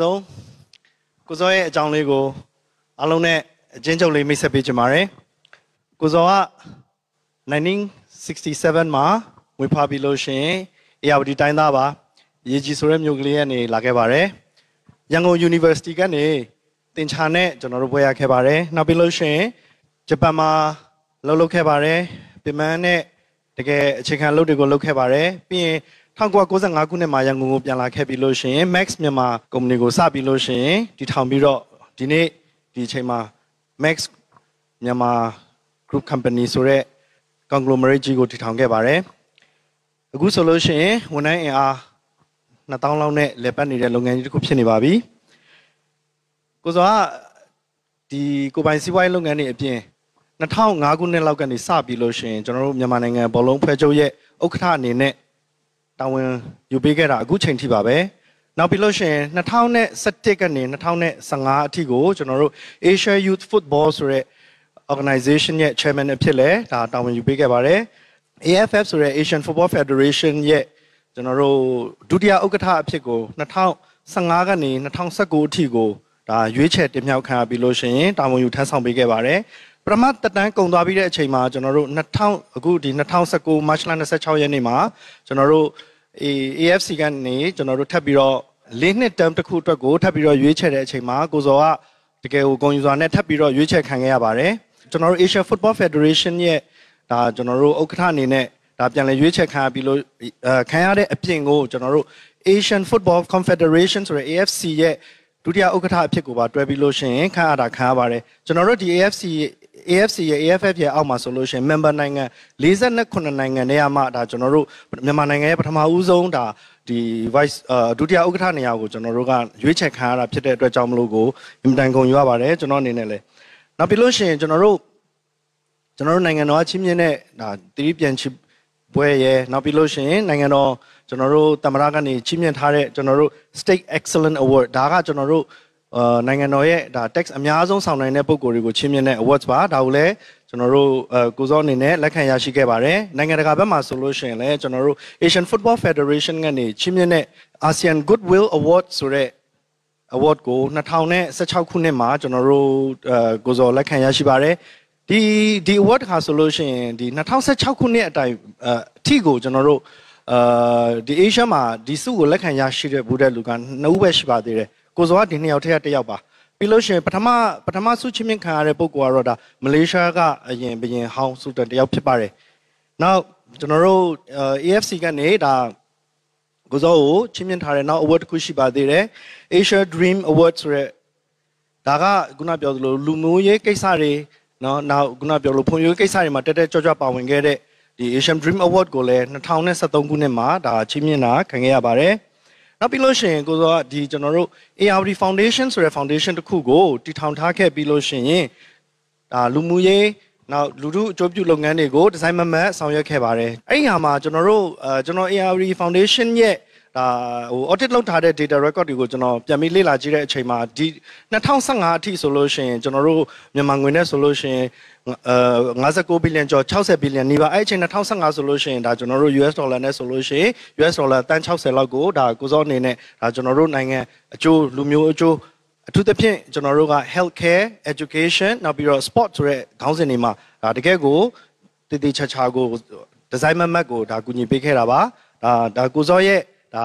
ဆုံးကိုစောရဲ့အကြောင်းလေးကိုအားလုံးနဲ့အချင်းချုပ်လေးမိတ်ဆက်ပေးချင်ပါတယ်။ကိုစောက1967မှာဝေဖာပြီးလို့ရှိရင်အေယာဝတီတိုင်းသားပါ ရေကြီးဆိုတဲ့မြို့ကလေးကနေလာခဲ့ပါတယ်။ရန်ကုန် University ကနေသင်္ချာနဲ့ကျွန်တော်တို့ဖွဲ့ရခဲ့ပါတယ်။နောက်ပြီးလို့ရှိရင်ဂျပန်မှာလှုပ်လှုပ်ခဲ့ပါတယ်။ပြမန်းနဲ့တကယ်အခြေခံအလုပ်တွေကိုလုပ်ခဲ့ပါတယ်။ပြီးရင်1995ခုနှစ်မှာရန်ကုန်ကိုပြန်လာခဲ့ပြီးလို့ရှိရင် Max မြန်မာကုမ္ပဏီကိုစပြီးလို့ရှိရင်တည်ထောင်ပြီးတော့ဒီနေ့ဒီအချိန်မှာ Max မြန်မာ Group Company ဆိုတဲ့ conglomerate ကြီးကိုတည်ထောင်ခဲ့ပါတယ်။အခုဆိုလို့ရှိရင်ဝန်ထမ်းအင်အား2000လောက်နဲ့လည်ပတ်နေတဲ့လုပ်ငန်းကြီးတစ်ခုဖြစ်နေပါပြီ။ကိုစောကဒီကိုပိုင်စီးပွားရေးလုပ်ငန်းတွေအပြင်2005ခုနှစ်လောက်ကနေစပြီးလို့ရှိရင်ကျွန်တော်တို့မြန်မာနိုင်ငံဘောလုံးဖွဲ့ချုပ်ရဲ့ဥက္ကဋ္ဌအနေနဲ့တာဝန်ယူပေးခဲ့တာအခုချိန်ထိပါပဲနောက်ပြီးလို့ရှိရင်2017ကနေ2015အထိကိုကျွန်တော်တို့ Asia Youth Football ဆိုတဲ့ organization ရဲ့ chairman အဖြစ်လဲဒါတာဝန်ယူပေးခဲ့ပါတယ် AFF ဆိုတဲ့ Asian Football Federation ရဲ့ကျွန်တော်တို့ဒုတိယဥက္ကဋ္ဌအဖြစ်ကို2015ကနေ2019အထိကိုဒါရွေးချယ်တင်မြှောက်ခံရပြီးလို့ရှိရင်တာဝန်ယူထမ်းဆောင်ပေးခဲ့ပါတယ်ပရမတ်တက်တန်းကုန်သွားပြီးတဲ့အချိန်မှာကျွန်တော်တို့2000အခုဒီ2019 March 26ရက်နေ့မှာကျွန်တော်တို့ AFC ကနေကျွန်တော်တို့ထပ်ပြီးတော့လေးနှစ် term တစ်ခုအတွက်ကိုထပ်ပြီးတော့ရွေးချယ်တဲ့အချိန်မှာကိုဇော်ကတကယ်ကိုဂုဏ်ယူစွာနဲ့ထပ်ပြီးတော့ရွေးချယ်ခံခဲ့ရပါတယ်ကျွန်တော်တို့ Asia Football Federation ရဲ့ဒါကျွန်တော်တို့ဥက္ကဋ္ဌအနေနဲ့ဒါပြန်လည်ရွေးချယ်ခံရပြီးလို့ခံရတဲ့အပြင်ကိုကျွန်တော်တို့ Asian Football Confederation ဆိုတဲ့ AFC ရဲ့ဒုတိယဥက္ကဋ္ဌအဖြစ်ကိုပါတွဲပြီးလို့ရှိရင်ခံရတာခံရပါတယ်ကျွန်တော်တို့ဒီ AFC AFC ရဲ့ AFF ရဲ့အောက်မှာဆိုလို့ရှိရင် member နိုင်ငံ48နိုင်ငံနေရာမှာဒါကျွန်တော်တို့မြန်မာနိုင်ငံရဲ့ပထမဦးဆုံးဒါဒီ vice ဒုတိယဥက္ကဋ္ဌနေရာကိုကျွန်တော်တို့ကရွေးချယ်ခံရတာဖြစ်တဲ့အတွက်ကြောင့်မလို့ကိုအင်တန်ကုန်ယူရပါတယ်ကျွန်တော်အနေနဲ့လည်းနောက်ပြီးလို့ရှိရင်ကျွန်တော်တို့ကျွန်တော်တို့နိုင်ငံတော်အချင်းမြင့်တဲ့ဒါတိပြန်ချပွဲရဲ့နောက်ပြီးလို့ရှိရင်နိုင်ငံတော်ကျွန်တော်တို့တမရကနေချီးမြှင့်ထားတဲ့ကျွန်တော်တို့ State Excellence Award ဒါကကျွန်တော်တို့အာနိုင်ငံတော်ရဲ့ဒါ tax အများဆုံးဆောင်နိုင်တဲ့ပုံကိုယ်တွေကိုချင်းမြင့်တဲ့ awards ပါဒါကိုလည်းကျွန်တော်တို့ကိုစောအနေနဲ့လက်ခံရရှိခဲ့ပါတယ်နိုင်ငံတကာဘက်မှာဆိုလို့ရှိရင်လည်းကျွန်တော်တို့ Asian Football Federation ကနေချင်းမြင့်တဲ့ ASEAN Goodwill Award ဆိုတဲ့ award ကို2016ခုနှစ်မှာကျွန်တော်တို့ကိုစောလက်ခံရရှိပါတယ်ဒီဒီ award ခါဆိုလို့ရှိရင်ဒီ2016ခုနှစ်အတိုင်အထိကိုကျွန်တော်တို့အာဒီ Asia မှာဒီစုကိုလက်ခံရရှိတဲ့ဘူးတဲ့လူကနှစ်ဦးပဲရှိပါသေးတယ်ကိုစောကဒီနှစ်ယောက်ထက်တစ်ယောက်ပါပြီးလို့ရှိရင်ပထမပထမဆုချင်းမြင့်ခံရတဲ့ပုဂ္ဂိုလ်ကတော့ဒါမလေးရှားကအရင်ဘရင်ဟောင်းဆုတန်တစ်ယောက်ဖြစ်ပါတယ်နောက်ကျွန်တော်တို့ AFC ကနေဒါကိုစောကိုချင်းမြင့်ထားတဲ့နောက် award တစ်ခုရှိပါသေးတယ် Asia Dream Award ဆိုတဲ့ဒါကခုနပြောသလိုလူမျိုးရေးကိစ္စတွေနော်နောက်ခုနပြောလို့ဖွံ့ဖြိုးကိစ္စတွေမှာတက်တက်ကြွကြွပါဝင်ခဲ့တဲ့ဒီ Asian Dream Award ကိုလည်း2023ခုနှစ်မှာဒါချီးမြှင့်တာခံခဲ့ရပါတယ်။နောက်ပြီးလို့ရှိရင်ကိုစောကဒီကျွန်တော်တို့ ARD Foundation ဆိုတဲ့ foundation တစ်ခုကိုတည်ထောင်ထားခဲ့ပြီးလို့ရှိရင်ဒါလူမှုရေးနောက်လူမှုအကျိုးပြုလုပ်ငန်းတွေကိုဒီဇိုင်းမမတ်ဆောင်ရွက်ခဲ့ပါတယ်အဲ့ဒီဟာမှာကျွန်တော်တို့ကျွန်တော် ARD Foundation ရဲ့ဒါဟို audit လုပ်ထားတဲ့ data record တွေကိုကျွန်တော်ပြန်ပြီးလေ့လာကြည့်တဲ့အချိန်မှာဒီ2015အထိဆိုလို့ရှိရင်ကျွန်တော်တို့မြန်မာငွေနဲ့ဆိုလို့ရှိရင်အဲ59ဘီလီယံကျော်60ဘီလီယံနေပါအဲ့အချိန်2015ဆိုလို့ရှိရင်ဒါကျွန်တော်တို့ US dollar နဲ့ဆိုလို့ရှိရင် US dollar တန်း60လောက်ကိုဒါကိုစောအနေနဲ့ဒါကျွန်တော်တို့နိုင်ငံအကျိုးလူမျိုးအကျိုးအထူးသဖြင့်ကျွန်တော်တို့က healthcare education နောက်ပြီးတော့ sport ဆိုတဲ့ခေါင်းစဉ်တွေမှာဒါတကယ်ကိုတည်တည်ချာချာကို design map ကိုဒါကူညီပေးခဲ့တာပါဒါဒါကိုစောရဲ့ဒါ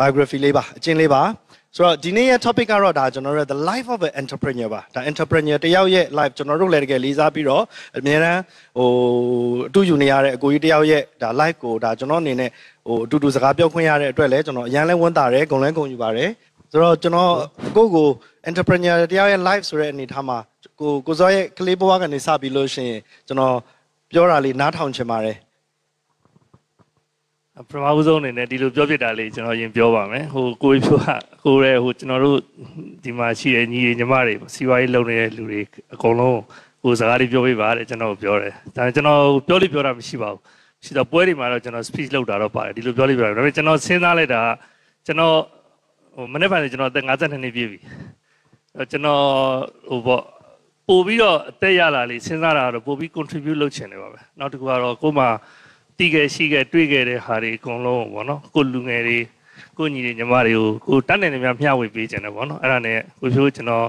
biography လေးပါအကျဉ်းလေးပါဆိုတော့ဒီနေ့ရဲ့ topic ကတော့ဒါကျွန်တော်တို့ the life of an entrepreneur ပါဒါ entrepreneur တယောက်ရဲ့ life ကျွန်တော်တို့လည်းတကယ်လေးစားပြီးတော့အများရန်ဟိုအတူယူနေရတဲ့အကိုကြီးတယောက်ရဲ့ဒါ life ကိုဒါကျွန်တော်အနေနဲ့ဟိုအတူတူစကားပြောခွင့်ရတဲ့အတွက်လည်းကျွန်တော်အရန်လဲဝမ်းသာတယ်ဂုဏ်လဲဂုဏ်ယူပါတယ်ဆိုတော့ကျွန်တော်ကိုကို entrepreneur တယောက်ရဲ့ life ဆိုတဲ့အနေထားမှာကိုကိုစောရဲ့ကလေးဘဝကနေစပြီးလို့ရှိရင်ကျွန်တော်ပြောတာလေးနားထောင်ချင်ပါတယ်ပထမဦးဆုံးအနေနဲ့ဒီလိုပြောပြတာလေးကျွန်တော်ရင်ပြောပါမယ်ဟိုကိုပြောကကိုရဲဟိုကျွန်တော်တို့ဒီမှာရှိတဲ့ညီညီမတွေစီးပွားရေးလုပ်နေတဲ့လူတွေအကုန်လုံးဟိုစကားလေးပြောပြပါတဲ့ကျွန်တော်ပြောတယ်ဒါကျွန်တော်ပြောလို့ပြောတာမရှိပါဘူးရှိတော့ပွဲတွေမှာတော့ကျွန်တော် speech လုပ်တာတော့ပါတယ်ဒီလိုပြောလို့ပြောတယ်ဒါပေမဲ့ကျွန်တော်စဉ်းစားလိုက်တာကျွန်တော်ဟိုမနေ့ပိုင်းကျွန်တော်အသက်52နှစ်ပြည့်ပြီအဲကျွန်တော်ဟိုပေါ့ပို့ပြီးတော့အသက်ရလာလေးစဉ်းစားတာတော့ပို့ပြီး contribute လုပ်ချင်တယ်ပါပဲနောက်တစ်ခုကတော့ကို့မှာတိခဲ့ရှိခဲ့တွေ့ခဲ့တဲ့ဟာတွေအကုန်လုံးပေါ့နော်ကိုလူငယ်တွေကိုညီတွေညီမတွေကိုကိုတတ်နိုင်တယ်များမျှဝေပေးခြင်းတယ်ပေါ့နော်အဲ့ဒါနဲ့ကိုဖြိုးကျွန်တော်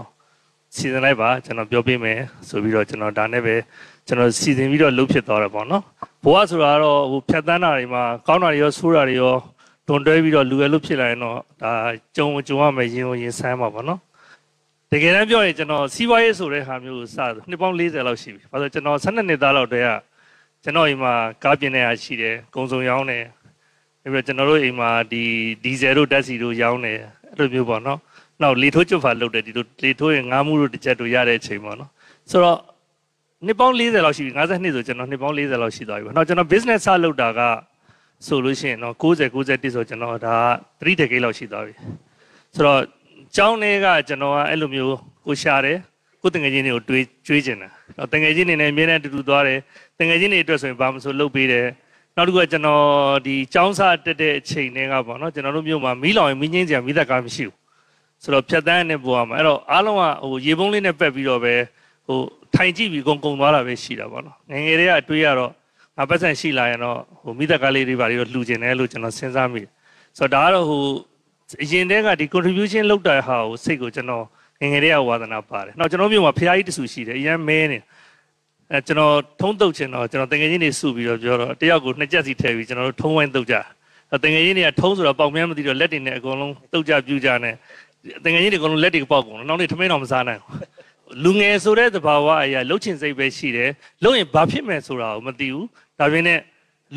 စီစဉ်လိုက်ပါကျွန်တော် ပြောပေးမယ်ဆိုပြီးတော့ကျွန်တော်ဒါနဲ့ပဲကျွန်တော်စီစဉ်ပြီးတော့လုပ်ဖြစ်သွားတာပေါ့နော်ဘဝဆိုတာကတော့ဟိုဖြတ်တန်းတာတွေမှာကောင်းတာတွေရောဆိုးတာတွေရောဒွန်တွဲပြီးတော့လူရလို့ဖြစ်လာရင်တော့ဒါကြုံကြုံရမယ်ရင်ရင်ဆန်းပါပေါ့နော်တကယ်တမ်းပြောရင်ကျွန်တော်စီးပွားရေးဆိုတဲ့ဟာမျိုးကိုစနှစ်ပေါင်း40လောက်ရှိပြီ။ဘာလို့ကျွန်တော်12နှစ်သားလောက်တည်းကကျွန်တော်အိမ်မှာကားပြင်နေတာရှိတယ်ကုံစုံရောင်းတယ်ပြီးတော့ကျွန်တော်တို့အိမ်မှာဒီဒီဇယ်တို့ဓာတ်ဆီတို့ရောင်းတယ်အဲ့လိုမျိုးပေါ့နော်နောက်လေထိုးကျွတ်ဖာလုပ်တယ်ဒီလိုလေထိုးရင်ငါးမှုတို့တစ်ချက်တို့ရတဲ့အချိန်ပေါ့နော်ဆိုတော့နှစ်ပေါင်း40လောက်ရှိပြီ52ဆိုကျွန်တော်နှစ်ပေါင်း40လောက်ရှိသွားပြီပေါ့နောက်ကျွန်တော် business ဆလုပ်တာကဆိုလို့ရှိရင်တော့90 91ဆိုကျွန်တော်ဒါ3 decade လောက်ရှိသွားပြီဆိုတော့ကျောင်းထဲကကျွန်တော်ကအဲ့လိုမျိုးကိုရှာတယ်ကိုတငယ်ချင်းတွေကိုတွေးကျွေးကျင်တာတော့တငယ်ချင်းတွေနဲ့အမြဲတမ်းတူတူသွားတယ်တငယ်ချင်းတွေအတွက်ဆိုရင်ဘာမှမဆိုလုပ်ပေးတယ်နောက်တစ်ခုကကျွန်တော်ဒီចောင်းစားတက်တဲ့အချိန်တည်းကပေါ့နော်ကျွန်တော်တို့မြို့မှာမီးလောင်ရင်မီးငိမ့်စရာမီးသက်ကားမရှိဘူးဆိုတော့ဖြတ်တန်းနဲ့ပေါ်မှာအဲ့တော့အားလုံးကဟိုရေပုံးလေးနဲ့ပက်ပြီးတော့ပဲဟိုထိုင်ကြည့်ပြီးကုန်ကုန်သွားတာပဲရှိတာပေါ့နော်ငငယ်တွေကအတွေ့ရတော့ငါပတ်စံရှိလာရင်တော့ဟိုမိသက်ကားလေးတွေပါတွေတော့လှူကျင်တယ်လို့ကျွန်တော်စဉ်းစားမိတယ်ဆိုတော့ဒါကတော့ဟိုအရင်တည်းကဒီ contribution လောက်တာဟာကိုစိတ်ကိုကျွန်တော်ငငယ်လေးကဝါသနာပါတယ်နောက်ကျွန်တော်မြို့မှာဖရာကြီးတဆူရှိတယ်အရန်မဲနေအဲကျွန်တော်ထုံးတုတ်ချင်တော့ကျွန်တော်တငယ်ချင်းတွေစုပြီးတော့ပြောတော့တယောက်ကိုနှစ်ချက်စီထည့်ပြီးကျွန်တော်တို့ထုံးဝိုင်းတုတ်ကြတငယ်ချင်းတွေကထုံးဆိုတော့ပေါက်မြန်းမသိတော့လက်တွေနဲ့အကုန်လုံးတုတ်ကြပြူကြနဲ့တငယ်ချင်းတွေအကုန်လုံးလက်တွေပေါက်ကုန်တော့နောက်နေ့ထမင်းတော်မစားနိုင်ဘူးလူငယ်ဆိုတဲ့သဘာဝအရာလှုပ်ချင်စိတ်ပဲရှိတယ်လှုပ်ရင်ဘာဖြစ်မယ်ဆိုတာကိုမသိဘူးဒါပေမဲ့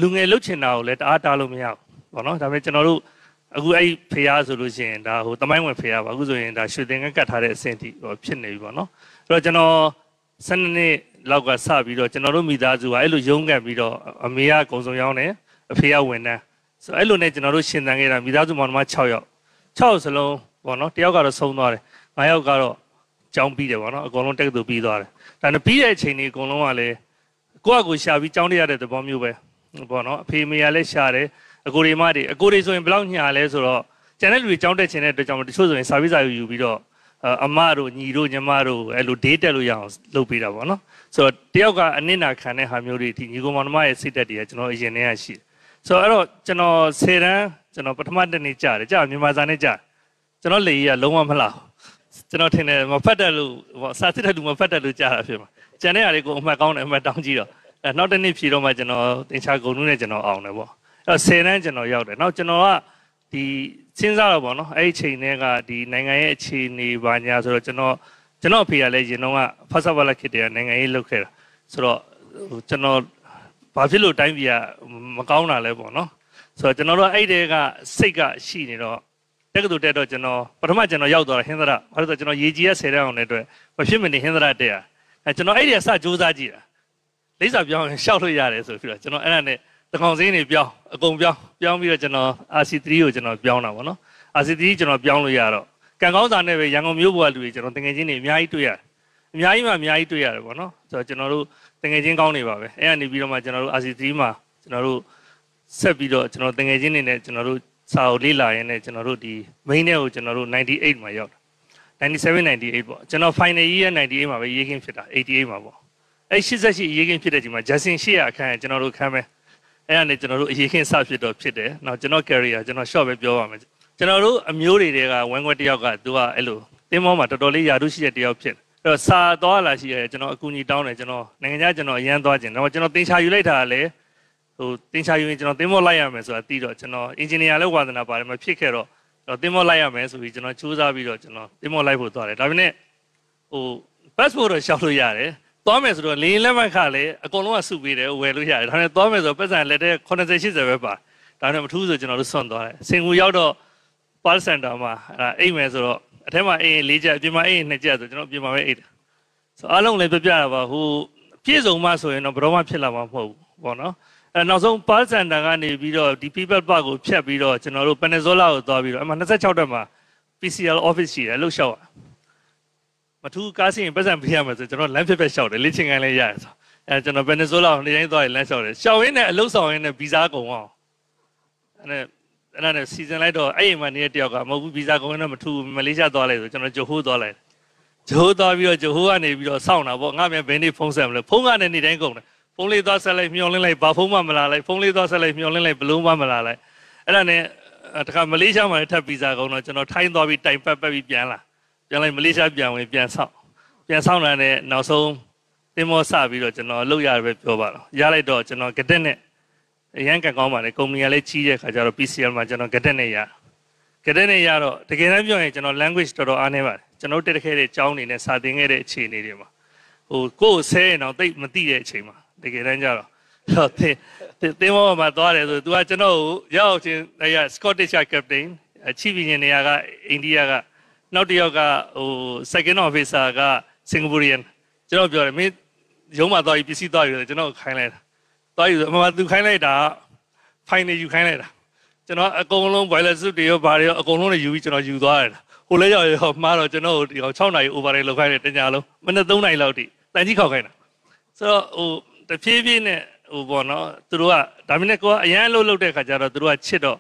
လူငယ်လှုပ်ချင်တာကိုလည်းတအားတားလို့မရဘူးပေါ့နော်ဒါပေမဲ့ကျွန်တော်တို့အခုအဲ့ဖျားဆိုလို့ရှိရင်ဒါဟိုတမိုင်းဝင်ဖျားပါအခုဆိုရင်ဒါရွှေသင်္ကန်းကတ်ထားတဲ့အဆင့်ထိဖြစ်နေပြီပေါ့နော်အဲ့တော့ကျွန်တော်7နှစ်လောက်ကစပြီးတော့ကျွန်တော်တို့မိသားစုကအဲ့လိုရုံးကန်ပြီးတော့အမေကကုံစုံရောင်းတယ်အဖေကဝန်ထမ်းဆိုအဲ့လိုနဲ့ကျွန်တော်တို့ရှင်သန်ခဲ့တာမိသားစုမောင်နှမ6ယောက်6ယောက်စလုံးပေါ့နော်တယောက်ကတော့ဆုံးသွားတယ်9ယောက်ကတော့ကျောင်းပြီးတယ်ပေါ့နော်အကုန်လုံးတက်သူပြီးသွားတယ်ဒါနဲ့ပြီးတဲ့အချိန်ကြီးအကုန်လုံးကလည်းကိုယ့်အကူရှာပြီးကျောင်းတရတဲ့သဘောမျိုးပဲပေါ့နော်အဖေမေကလည်းရှာတယ်အကိုတွေမတွေအကိုတွေဆိုရင်ဘယ်လောက်ညာလဲဆိုတော့ကျန်တဲ့လူတွေကြောင်းတက်ချင်တဲ့အတွက်ကြောင့်တချို့ဆိုရင် service စာယူယူပြီးတော့အမတို့ညီတို့ညီမတို့အဲ့လို date တက်လို့ရအောင်လုပ်ပေးတာပေါ့နော်ဆိုတော့တယောက်ကအနစ်နာခံတဲ့ဟာမျိုးတွေဒီညီကောင်မောင်နှမရဲ့စိတ်သက်တွေကကျွန်တော်အရင်တည်းကရှိတယ်ဆိုတော့အဲ့တော့ကျွန်တော်၁၀တန်းကျွန်တော်ပထမတစ်နေ့ကြာတယ်ကြာမြန်မာစာနဲ့ကြာကျွန်တော်လေကြီးကလုံးဝမလှဘူးကျွန်တော်ထင်တယ်မဖတ်တတ်လို့စာစစ်တဲ့လူမဖတ်တတ်လို့ကြာတာဖြစ်မှာကျန်တဲ့နေရာတွေကိုအမှတ်ကောင်းတယ်အမှတ်တောင်းကြည့်တော့နောက်တစ်နေ့ဖြေတော့မှကျွန်တော်တင်ချာဂုံနုနဲ့ကျွန်တော်အောင်တယ်ပေါ့အဲ့ဆယ်တန်းကျွန်တော်ရောက်တယ်နောက်ကျွန်တော်ကဒီစဉ်းစားတော့ဗောနော်အဲ့ဒီချိန်တည်းကဒီနိုင်ငံရဲ့အခြေအနေဘာညာဆိုတော့ကျွန်တော်ကျွန်တော်အဖေကလည်းရင်တော့က first of all ခစ်တယ်ကနိုင်ငံရေးလုပ်ခဲ့တာဆိုတော့ကျွန်တော်ဘာဖြစ်လို့တိုင်းပြည်ကမကောင်းတာလဲပေါ့နော်ဆိုတော့ကျွန်တော်တို့အဲ့တဲကစိတ်ကရှိနေတော့တက္ကသိုလ်တက်တော့ကျွန်တော်ပထမကျွန်တော်ရောက်သွားတာဟင်းသရဘာလို့ဆိုတော့ကျွန်တော်ရေကြီးရဆယ်တန်းအောင်တဲ့အတွက်မဖြစ်မနေဟင်းသရတက်ရအဲကျွန်တော်အဲ့ဒီကစစူးစမ်းကြည့်တာလိမ့်စာပြောင်းရှောက်လို့ရတယ်ဆိုပြီးတော့ကျွန်တော်အဲ့ဒါနဲ့ကောင်စင်းတွေပြောင်းအကုန်ပြောင်းပြောင်းပြီးတော့ကျွန်တော် RC3 ကိုကျွန်တော်ပြောင်းတာပေါ့နော် RC3 ကျွန်တော်ပြောင်းလို့ရတော့ကံကောင်းစာနဲ့ပဲရန်ကုန်မြို့ပေါ်ကလူတွေကျွန်တော်တငယ်ချင်းတွေအများကြီးတွေ့ရတယ်အများကြီးမှအများကြီးတွေ့ရတယ်ပေါ့နော်ဆိုတော့ကျွန်တော်တို့တငယ်ချင်းကောင်းတွေပါပဲအဲ့ကနေပြီးတော့မှကျွန်တော်တို့ RC3 မှာကျွန်တော်တို့ဆက်ပြီးတော့ကျွန်တော်တငယ်ချင်းတွေနဲ့ကျွန်တော်တို့စာအုပ်လေ့လာရင်းနဲ့ကျွန်တော်တို့ဒီ main နဲ့ကိုကျွန်တော်တို့98မှာရောက်တာ97 98ပေါ့ကျွန်တော် final year 98မှာပဲရေးခင်းဖြစ်တာ88မှာပေါ့အဲ့88ရေးခင်းဖြစ်တဲ့ချိန်မှာ Justin ရှေ့အခန်းကျွန်တော်တို့ခမ်းမယ်အဲ့ဒါနဲ့ကျွန်တော်တို့အရေးခင်းစဖြစ်တော့ဖြစ်တယ်။နောက်ကျွန်တော် career ကျွန်တော် short ပဲပြောပါမယ်။ကျွန်တော်တို့အမျိုးတွေတွေကဝမ်ခွက်တယောက်ကသူကအဲ့လိုတင်းမောမှာတော်တော်လေးယာတုရှိတဲ့တယောက်ဖြစ်တယ်။အဲ့တော့စာသွားလာရှိရတယ်ကျွန်တော်အကူအညီတောင်းတယ်ကျွန်တော်နိုင်ငံခြားကျွန်တော်အရန်သွားကျင်။တော့ကျွန်တော်တင်ချာယူလိုက်တာလည်းဟိုတင်ချာယူရင်ကျွန်တော်တင်းမောလိုက်ရမယ်ဆိုတာသိတော့ကျွန်တော် engineer လည်းဝါသနာပါတယ်မဖြစ်ခဲ့တော့တော့တင်းမောလိုက်ရမယ်ဆိုပြီးကျွန်တော်စူးစမ်းပြီးတော့ကျွန်တော်တင်းမောလိုက်ဖို့သွားတယ်။ဒါပေမဲ့ဟို passport တော့ရှောက်လို့ရတယ်။သွားမယ်ဆိုတော့လေရင်လက်မှတ်ခလည်းအကုန်လုံးကစုပေးတယ်ဝယ်လို့ရတယ်ဒါနဲ့သွားမယ်ဆိုတော့ပတ်စံလက်တဲ့80 80ပဲပါဒါနဲ့မထူးဆိုကျွန်တော်တို့ဆွန့်သွားတယ်စင်ကူရောက်တော့ပါစန်တာမှာအဲ့ဒါအိတ်မယ်ဆိုတော့အထက်မှာအိတ်၄ချက်အပြင်မှာအိတ်၂ချက်ဆိုကျွန်တော်အပြင်မှာပဲအိတ်တယ်ဆိုအားလုံးလည်းပြပြတာပါဟိုပြည့်စုံမှဆိုရင်တော့ဘယ်တော့မှဖြစ်လာမှာမဟုတ်ဘူးပေါ့နော်အဲနောက်ဆုံးပါစန်တာကနေပြီးတော့ဒီ people park ကိုဖြတ်ပြီးတော့ကျွန်တော်တို့ Peninsula ကိုသွားပြီးတော့အမှ26တက်မှာ PCL office ရှိတယ်လှုပ်ရှားမထူးကားစီရင်ပတ်စံပေးရမယ်ဆိုကျွန်တော်လမ်းဖြတ်ဖြတ်လျှောက်တယ်လေ့ချင်ခိုင်းလဲရတယ်ဆိုအဲကျွန်တော်ဗန်နီဇိုလာကိုနေတိုင်းသွားရင်လမ်းလျှောက်တယ်ရှောက်ရင်းနဲ့အလုတ်ဆောင်ရင်းနဲ့ဗီဇာကုန်အောင်အဲ့နဲ့အဲ့ဒါနဲ့စီစဉ်လိုက်တော့အဲ့အိမ်မှာနေတဲ့တယောက်ကမဟုတ်ဘူးဗီဇာကုန်ရင်းနဲ့မထူးမလေးရှားသွားလိုက်ဆိုကျွန်တော်ဂျိုဟိုးသွားလိုက်ဂျိုဟိုးသွားပြီးတော့ဂျိုဟိုးကနေပြီးတော့စောင့်တာပေါ့ငါမြန်ဘယ်နေ့ဖုန်းဆက်မလဲဖုန်းကနေနေတိုင်းကုန်တယ်ဖုန်းလေးသွားဆက်လိုက်မျောလင်းလိုက်ဘာဖုန်းမှမလာလိုက်ဖုန်းလေးသွားဆက်လိုက်မျောလင်းလိုက်ဘလုံးမှမလာလိုက်အဲ့ဒါနဲ့တခါမလေးရှားမှာထပ်ဗီဇာကုန်တော့ကျွန်တော်ထိုင်းသွားပြီးတိုင်ပတ်ပတ်ပြီးပြန်လာပြန်လိုက်မလေးရှားပြန်ဝင်ပြန်ဆောင်ပြန်ဆောင်လာတဲ့နောက်ဆုံးတင်မောဆပြီးတော့ကျွန်တော်လောက်ရပဲပြောပါတော့ရလိုက်တော့ကျွန်တော်ကတက်နဲ့အရန်ကကောင်းပါလေကုမ္ပဏီကလည်းကြီးတဲ့ခါကျတော့ PCL မှာကျွန်တော်ကတက်နဲ့ရကတက်နဲ့ရတော့တကယ်တမ်းပြောရင်ကျွန်တော် language တော်တော်အားနည်းပါတယ်ကျွန်တော်တက်တခဲတဲ့ကျောင်းနေနဲ့စာသင်ခဲ့တဲ့အခြေအနေတွေမှာဟိုကိုယ်ဆဲရင်တော့တိတ်မသိတဲ့အချိန်မှာတကယ်တမ်းကျတော့တော့တင်းတင်းမောမှာသွားတယ်ဆိုသူကကျွန်တော်ကိုရောက်ချင်းအဲ့ရ Scottish captain အချီပီရင်နေရာကအိန္ဒိယကနောက်တစ်ယောက်ကဟို second officer က Singaporean ကျွန်တော်ပြောတယ်မင်းရုံးမှာသွားပြီးပစ္စည်းသွားယူတယ်ကျွန်တော်ခိုင်းလိုက်တာသွားယူဆိုအမှန်သူခိုင်းလိုက်တာ fine နေယူခိုင်းလိုက်တာကျွန်တော်အကုန်လုံး wireless တွေရောဘာတွေရောအကုန်လုံးတွေယူပြီးကျွန်တော်ယူသွားရတာဟိုလဲရောက်ရောမှားတော့ကျွန်တော်ဒီ6နာရီ over တွေလောက်ခိုင်းတယ်တညလုံးမနေ့3နာရီလောက်တိတန်ကြီးခောက်ခိုင်းတာဆိုတော့ဟိုတဖြည်းဖြည်းနဲ့ဟိုပေါ့နော်သူတို့ကဒါမင်းနဲ့ကိုကအရန်လှုပ်လှုပ်တဲ့ခါကျတော့သူတို့ကချစ်တော့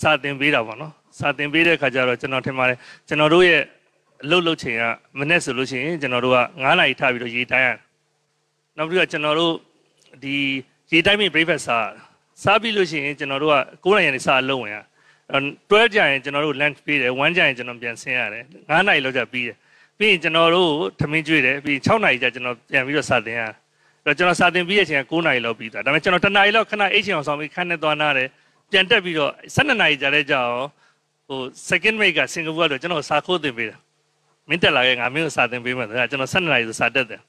စာတင်ပေးတာပေါ့နော်စာသင်ပေးတဲ့ခါကျတော့ကျွန်တော်ထင်ပါတယ်ကျွန်တော်တို့ရဲ့အလုပ်လုပ်ချိန်ကမနေ့ဆိုလို့ရှိရင် ကျွန်တော်တို့က9နာရီထပြီးတော့ရေးတိုင်းရနောက်ပြီးတော့ကျွန်တော်တို့ဒီရေးတိုင်းပြီး breakfast စားစားပြီးလို့ရှိရင် ကျွန်တော်တို့က9နာရီနေစားလုံးဝင်ရ12ကြရင်ကျွန်တော်တို့ lunch ပေးတယ်1ကြရင်ကျွန်တော်ပြန်ဆင်းရတယ်9နာရီလောက်ကြပြီးတယ်ပြီးရင်ကျွန်တော်တို့ထမင်းကျွေးတယ်ပြီး6နာရီကျကျွန်တော်ပြန်ပြီးတော့စတင်ရတယ်အဲ့တော့ကျွန်တော်စတင်ပြီးတဲ့အချိန်က9နာရီလောက်ပြီးတာဒါပေမဲ့ကျွန်တော်10နာရီလောက်ခဏအိတ်ချင်အောင်ဆောင်ပြီးခန်းနဲ့သွားနာတယ်ပြန်တက်ပြီးတော့12နာရီကြာတဲ့ကြာအောင်ဟို second mate ကစင်ကာပူကတော့ကျွန်တော်စာခိုးတင်ပေးတယ်မင်းတက်လာခဲ့ငါမင်းကိုစာတင်ပေးမှာဒါကျွန်တော်7နှစ်ဆိုစာတက်တယ်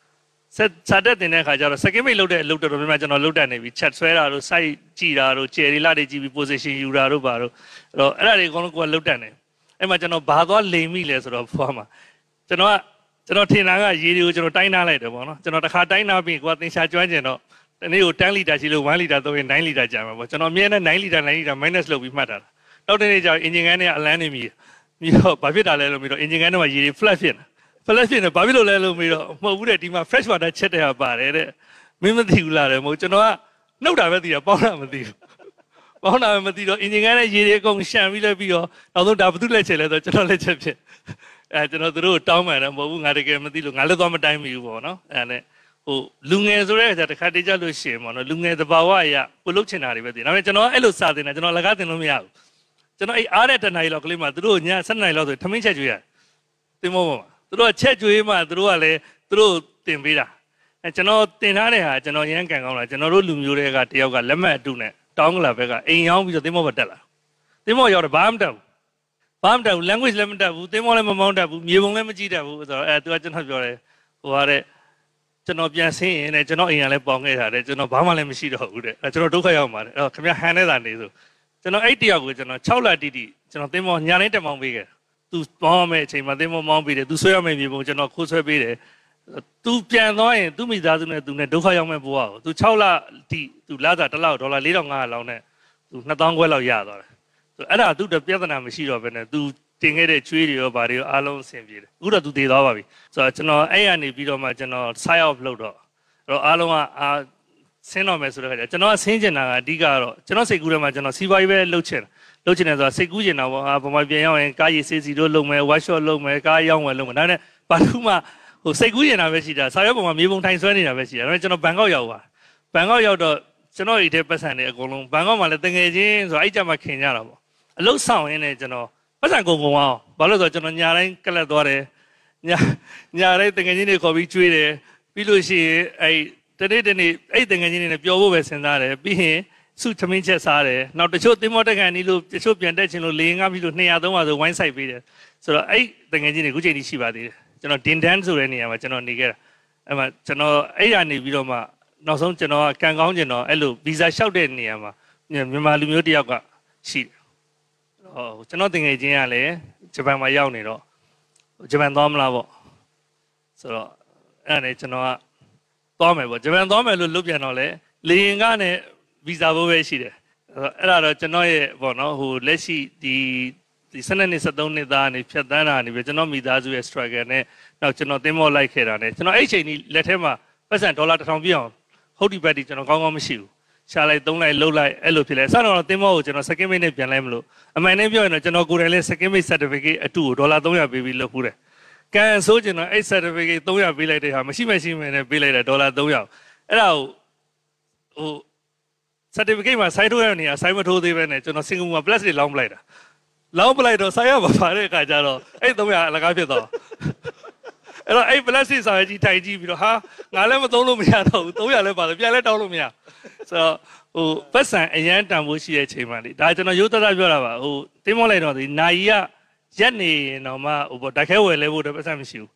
ဆက်စာတက်တင်တဲ့အခါကျတော့ second mate လောက်တဲ့အလုပ်တော်တော်များများကျွန်တော်လောက်တက်နေပြီ chat ဆွဲတာတို့ site ကြည့်တာတို့ကျယ်ရီလာတွေကြည့်ပြီး position ယူတာတို့ပါတို့အဲ့တော့အဲ့ဒါတွေအကုန်လုံးကိုလောက်တက်နေအဲ့မှာကျွန်တော်ဘာသွားလိမ်မိလဲဆိုတော့ဖွားမှာကျွန်တော်ကကျွန်တော်ထင်တာကရေတွေကိုကျွန်တော်တိုင်းနာလိုက်တယ်ပေါ့နော်ကျွန်တော်တစ်ခါတိုင်းနာပြီးကိုကသင်ရှာကျွမ်းကျင်တော့တနေ့ကို10လီတာရှိလို့1လီတာသုံးရင်9လီတာကြာမှာပေါ့ကျွန်တော်အမြဲတမ်း9လီတာ9လီတာ minus လုပ်ပြီးမှတ်တာလားနောက်တစ်နေ့ကျတော့ engine ကန်းတွေကအလန်းနေပြီပြီးတော့ဘာဖြစ်တာလဲလို့ပြီးတော့ engine ကန်းတွေမှာရေတွေ flat ဖြစ်နေ flat ဖြစ်နေဘာဖြစ်လို့လဲလို့ပြီးတော့မဟုတ်ဘူးတဲ့ဒီမှာ fresh water ချက်တဲ့ဟာပါတယ်တဲ့မင်းမသိဘူးလားတဲ့မဟုတ်ကျွန်တော်ကနှုတ်တာပဲသိတာပေါင်းတာမသိဘူးပေါင်းတာပဲမသိတော့ engine ကန်းနဲ့ရေတွေအကုန်ရှံပြီးလဲပြီးတော့နောက်ဆုံးဒါဘသူလက်ချက်လဲဆိုကျွန်တော်လက်ချက်ဖြစ်အဲကျွန်တော်တို့တောင်းပန်တယ်မဟုတ်ဘူးငါတကယ်မသိလို့ငါလည်းသွားမတိုင်းမိဘူးပေါ့နော်အဲနဲ့ဟိုလူငယ်ဆိုတဲ့အခါတခါတည်းကြလို့ရှိရင်ပေါ့နော်လူငယ်သဘာဝအရကိုလုတ်ချင်တာတွေပဲသိတယ်။ဒါပေမဲ့ကျွန်တော်အဲ့လိုစတင်တာကျွန်တော်လကားတင်လို့မရဘူး။ကျွန်တော်အဲ့အားတဲ့တနားကြီးလောက်ကလေးမှသူတို့ည7နာရီလောက်ဆိုထမင်းချက်ကျွေးရတင်မောမှာသူတို့ကချက်ကျွေးမှသူတို့ကလည်းသူတို့တင်ပေးတာအဲကျွန်တော်တင်ထားတဲ့ဟာကျွန်တော်ရမ်းကန်ကောင်းလာကျွန်တော်တို့လူမျိုးတွေကတယောက်ကလက်မှတ်အတုနဲ့တောင်းကလာဘက်ကအိမ်ရောက်ပြီးတော့တင်မောဘက်တက်လာတင်မောရောက်တော့ဘာမှမတက်ဘူးဘာမှမတက်ဘူး language လည်းမတက်ဘူးတင်မောလည်းမမောင်းတက်ဘူးမြေပုံလည်းမကြည့်တက်ဘူးဆိုတော့အဲသူကကျွန်တော်ပြောတယ်ဟိုဟာတဲ့ကျွန်တော်ပြန်ဆင်းရင်လည်းကျွန်တော်အိမ်ကလည်းပေါင်ခဲ့တာတဲ့ကျွန်တော်ဘာမှလည်းမရှိတော့ဘူးတဲ့အဲကျွန်တော်ဒုက္ခရောက်ပါတယ်အဲခင်ဗျာဟန်နေတာနေဆိုကျွန်တော်အဲ့တယောက်ကိုကျွန်တော်6လတိတိကျွန်တော်သင်မောညာတိုင်းတမောင်းပေးခဲ့သူမောင်းမယ့်အချိန်မှာသင်မောင်းမောင်းပေးတယ်သူဆွဲရမယ့်မြေပုံကျွန်တော်ခိုးဆွဲပေးတယ်သူပြန်သွားရင်သူမိသားစုနဲ့သူနဲ့ဒုက္ခရောက်မဲ့ဘဝကိုသူ6လတိသူလစာတစ်လောက်ဒေါ်လာ4500လောက်နဲ့သူ2000ခွဲလောက်ရသွားတယ်သူအဲ့ဒါသူတပြဿနာမရှိတော့ဘဲနဲ့သူတင်ခဲ့တဲ့ချွေးတွေရောဗာတွေရော အားလုံးအဆင်ပြေတယ်အခုတော့သူတည်သွားပါပြီဆိုတော့ကျွန်တော်အဲ့ရနေပြီးတော့မှကျွန်တော် side off လုပ်တော့အဲ့တော့အားလုံးကအာဆင်းတော့မယ်ဆိုတော့ကျွန်တော်ကဆင်းကျင်တာကအဓိကတော့ကျွန်တော်စိတ်ကူးထဲမှာကျွန်တော်စီးပွားရေးပဲလှုပ်ချင်တာလှုပ်ချင်တယ်ဆိုတာစိတ်ကူးကျင်တာပေါ့ဟာဗမာပြန်ရောက်ရင်ကားရည်စေးစီတို့လုပ်မယ်ဝက်ရှော့လုပ်မယ်ကားရောင်းဝယ်လုပ်မယ်ဒါနဲ့ဘာလို့မှဟိုစိတ်ကူးကျင်တာပဲရှိတာဆာရွက်ပေါ်မှာမြေပုံထိုင်ဆွဲနေတာပဲရှိတာဒါနဲ့ကျွန်တော်ဘန်ကောက်ရောက်ပါဘန်ကောက်ရောက်တော့ကျွန်တော်ဒီထဲပတ်စံတွေအကုန်လုံးဘန်ကောက်မှာလည်းတငယ်ချင်းဆိုအဲ့ကြမှာခင်ကြတာပေါ့အလုတ်ဆောင်ရင်းနဲ့ကျွန်တော်ပတ်စံကုန်ကုန်အောင်ဘာလို့ဆိုတော့ကျွန်တော်ညာတိုင်းကလပ်သွားတယ်ညာညာတိုင်းတငယ်ချင်းတွေခေါ်ပြီးကျွေးတယ်ပြီးလို့ရှိရင်အဲ့တနေ့တနေ့အဲ့တငယ်ချင်းတွေနဲ့ပျော်ဖို့ပဲစဉ်းစားတယ်ပြီးရင်စုသမင်းချက်စားတယ်နောက်တချို့သင်းမောတက်ကန်ဒီလိုတချို့ပြန်တက်ချင်းလို့လေငါးပြီလို့200 300ဆိုဝိုင်းဆိုင်ပေးတယ်ဆိုတော့အဲ့တငယ်ချင်းတွေခုချိန်ထိရှိပါသေးတယ်ကျွန်တော်ဒင်ဒန်းဆိုတဲ့နေရာမှာကျွန်တော်နေခဲ့တာအဲ့မှာကျွန်တော်အဲ့ရနေပြီးတော့မှနောက်ဆုံးကျွန်တော်ကံကောင်းကျင်တော့အဲ့လိုဗီဇာလျှောက်တဲ့နေရာမှာမြန်မာလူမျိုးတယောက်ကရှိတယ်ဟောကျွန်တော်တငယ်ချင်းကလည်းဂျပန်မှာရောက်နေတော့ဂျပန်သွားမလားပေါ့ဆိုတော့အဲ့ဒါနဲ့ကျွန်တော်ကသွားမယ်ပေါ့ဂျပန်သွားမယ်လို့လုပ်ပြန်တော့လေလေရင်ကနဲ့ဗီဇာဘိုးပဲရှိတယ်အဲ့ဒါတော့ကျွန်တော်ရဲ့ပေါ့နော်ဟိုလက်ရှိဒီဒီ7နှစ်73နှစ်သားကနေဖြတ်သန်းတာနေပြီးကျွန်တော်မိသားစုရဲ့ struggle နဲ့နောက်ကျွန်တော်တင်းမော့လိုက်ခဲ့တာနဲ့ကျွန်တော်အဲ့ချိန်ကြီးလက်ထဲမှာပတ်စံဒေါ်လာ1000ပြည့်အောင်ဟုတ်ဒီဘက်ဒီကျွန်တော်ကောင်းကောင်းမရှိဘူးရှာလိုက်သုံးလိုက်လှုပ်လိုက်အဲ့လိုဖြစ်လဲအစတော့တင်းမော့ကိုကျွန်တော် second mate နဲ့ပြန်လိုက်မလို့အမှန်တည်းပြောရင်တော့ကျွန်တော်ကိုယ်တိုင်လည်း second mate certificate အတူကိုဒေါ်လာ300ပေးပြီးလုပ်ဖူးတယ်ကံဆိုးကျင်တော့အဲ့ certificate 300ပေးလိုက်တဲ့ဟာမရှိမရှိမယ်နဲ့ပေးလိုက်တာဒေါ်လာ300အဲ့ဒါကိုဟို certificate မှာဆိုင်းထိုးရတဲ့နေရာဆိုင်းမထိုးသေးပဲနဲ့ကျွန်တော်စင်ကာပူမှာ plus တွေလောင်းပလိုက်တာလောင်းပလိုက်တော့ဆိုင်းရပါပါတဲ့အခါကျတော့အဲ့300အလကားဖြစ်သွားအဲ့တော့အဲ့ plus စာကြီးထိုင်ကြည့်ပြီးတော့ဟာငါလည်းမသုံးလို့မရတော့ဘူး300လည်းပါတယ်ပြန်လည်းတောင်းလို့မရဆိုတော့ဟိုပတ်စံအရန်တန်ဖိုးရှိတဲ့အချိန်မှလေဒါကျွန်တော်ရိုးသားသားပြောတာပါဟိုတင်းမောလိုက်တော့ဒီနာယီကရက်နေရင်တော့မှဟိုပေါ့တိုက်ခဲဝယ်လဲဖို့တော့ပတ်စံမရှိဘူး